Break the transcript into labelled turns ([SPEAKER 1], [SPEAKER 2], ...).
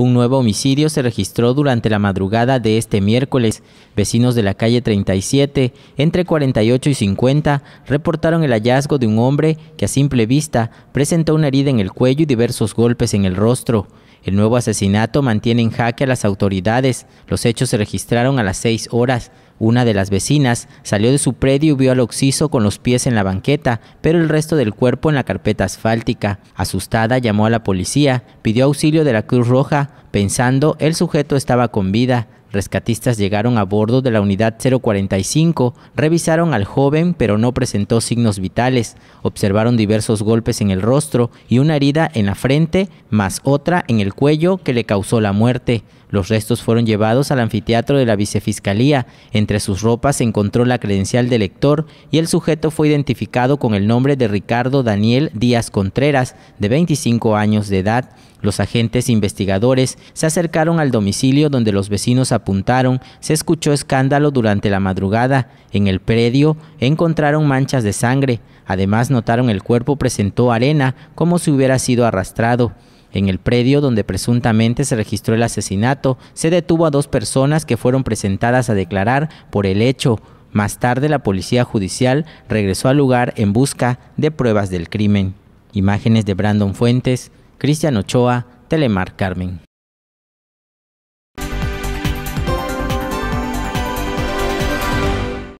[SPEAKER 1] Un nuevo homicidio se registró durante la madrugada de este miércoles. Vecinos de la calle 37, entre 48 y 50, reportaron el hallazgo de un hombre que a simple vista presentó una herida en el cuello y diversos golpes en el rostro. El nuevo asesinato mantiene en jaque a las autoridades. Los hechos se registraron a las 6 horas. Una de las vecinas salió de su predio y vio al occiso con los pies en la banqueta, pero el resto del cuerpo en la carpeta asfáltica. Asustada llamó a la policía, pidió auxilio de la Cruz Roja, pensando el sujeto estaba con vida. Rescatistas llegaron a bordo de la unidad 045, revisaron al joven pero no presentó signos vitales, observaron diversos golpes en el rostro y una herida en la frente, más otra en el cuello que le causó la muerte. Los restos fueron llevados al anfiteatro de la vicefiscalía. Entre sus ropas se encontró la credencial del lector y el sujeto fue identificado con el nombre de Ricardo Daniel Díaz Contreras, de 25 años de edad. Los agentes investigadores se acercaron al domicilio donde los vecinos apuntaron. Se escuchó escándalo durante la madrugada. En el predio encontraron manchas de sangre. Además notaron el cuerpo presentó arena como si hubiera sido arrastrado. En el predio donde presuntamente se registró el asesinato, se detuvo a dos personas que fueron presentadas a declarar por el hecho. Más tarde la policía judicial regresó al lugar en busca de pruebas del crimen. Imágenes de Brandon Fuentes, Cristian Ochoa, Telemar Carmen.